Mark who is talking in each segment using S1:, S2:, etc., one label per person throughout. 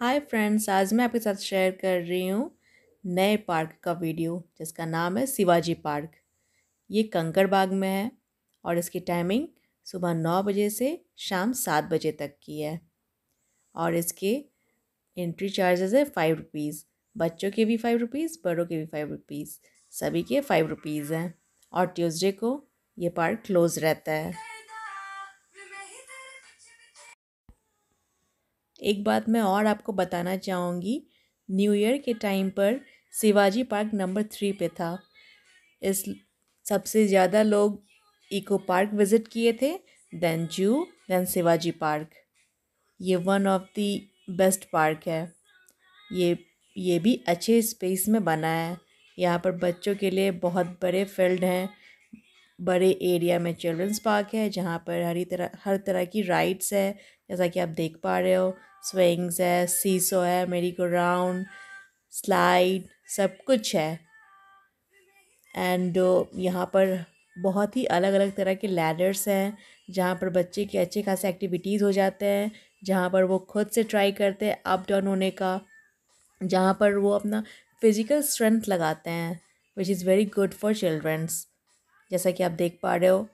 S1: hi friends आज मैं आपके साथ शेयर कर रही हूँ नए पार्क का वीडियो जिसका नाम है शिवाजी पार्क ये कंकड़बाग में है और इसकी टाइमिंग सुबह नौ बजे से शाम सात बजे तक की है और इसके एंट्री चार्जेस है फ़ाइव रुपीज़ बच्चों के भी फ़ाइव रुपीज़ बड़ों के भी फ़ाइव रुपीज़ सभी के फ़ाइव रुपीज़ हैं और ट्यूसडे को ये पार्क क्लोज़ रहता है एक बात मैं और आपको बताना चाहूँगी न्यू ईयर के टाइम पर शिवाजी पार्क नंबर थ्री पे था इस सबसे ज़्यादा लोग इको पार्क विज़िट किए थे then zoo then Shivaji park ये one of the best park है ये ये भी अच्छे स्पेस में बना है यहाँ पर बच्चों के लिए बहुत बड़े फील्ड हैं बड़े एरिया में चिल्ड्रंस पार्क है जहाँ पर हरी तरह हर तरह की राइड्स है जैसा कि आप देख पा रहे हो स्विंग्स है सीसो है मेरी गो राउंड स्लाइड सब कुछ है एंड यहाँ पर बहुत ही अलग अलग तरह के लैडर्स हैं जहाँ पर बच्चे के अच्छे खासे एक्टिविटीज़ हो जाते हैं जहाँ पर वो खुद से ट्राई करते हैं अप डाउन होने का जहाँ पर वो अपना फिज़िकल स्ट्रेंथ लगाते हैं which is very good for childrens जैसा कि आप देख पा रहे हो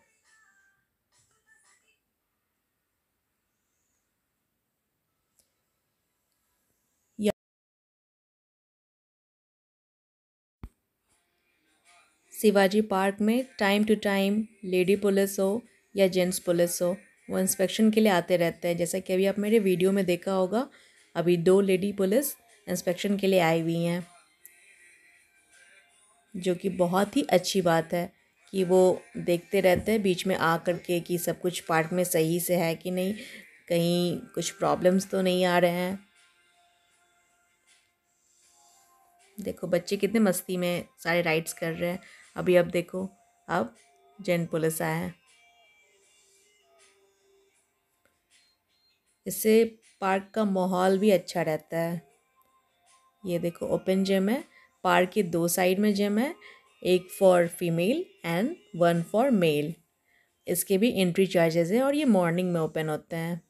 S1: शिवाजी पार्क में time to time lady police हो या जेंट्स पुलिस हो वो इंस्पेक्शन के लिए आते रहते हैं जैसा कि अभी आप मेरे वीडियो में देखा होगा अभी दो लेडी पुलिस इंस्पेक्शन के लिए आई हुई हैं जो कि बहुत ही अच्छी बात है कि वो देखते रहते हैं बीच में आ कर के कि सब कुछ पार्ट में सही से है कि नहीं कहीं कुछ प्रॉब्लम्स तो नहीं आ रहे हैं देखो बच्चे कितने मस्ती में सारे राइड्स कर रहे हैं अभी अब देखो अब जैन पुलिस आया है इससे पार्क का माहौल भी अच्छा रहता है ये देखो ओपन जिम है पार्क के दो साइड में जिम है एक for female and one for male इसके भी एंट्री चार्जेस हैं और ये मॉर्निंग में ओपन होते हैं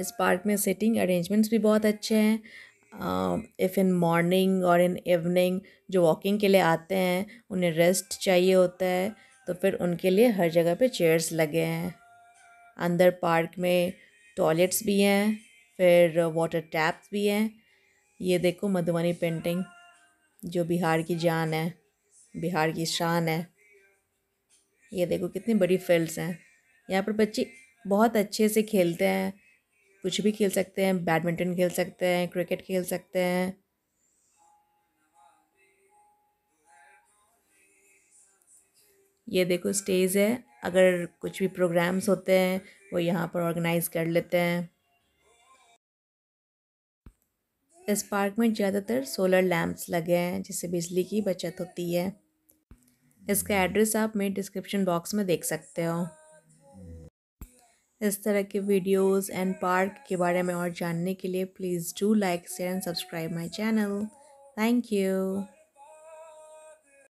S1: इस पार्क में सिटिंग अरेंजमेंट्स भी बहुत अच्छे हैं इफ़ इन मॉर्निंग और इन इवनिंग जो वॉकिंग के लिए आते हैं उन्हें रेस्ट चाहिए होता है तो फिर उनके लिए हर जगह पे चेयर्स लगे हैं अंदर पार्क में टॉयलेट्स भी हैं फिर वाटर टैप्स भी हैं ये देखो मधुबनी पेंटिंग जो बिहार की जान है बिहार की शान है ये देखो कितनी बड़ी फील्ड्स हैं यहाँ पर बच्चे बहुत अच्छे से खेलते हैं कुछ भी खेल सकते हैं बैडमिंटन खेल सकते हैं क्रिकेट खेल सकते हैं ये देखो स्टेज है अगर कुछ भी प्रोग्राम्स होते हैं वो यहाँ पर ऑर्गेनाइज़ कर लेते हैं इस पार्क में ज़्यादातर सोलर लैम्प्स लगे हैं जिससे बिजली की बचत होती है इसका एड्रेस आप मेरे डिस्क्रिप्शन बॉक्स में देख सकते हो इस तरह के वीडियोस एंड पार्क के बारे में और जानने के लिए please do like share and subscribe my channel thank you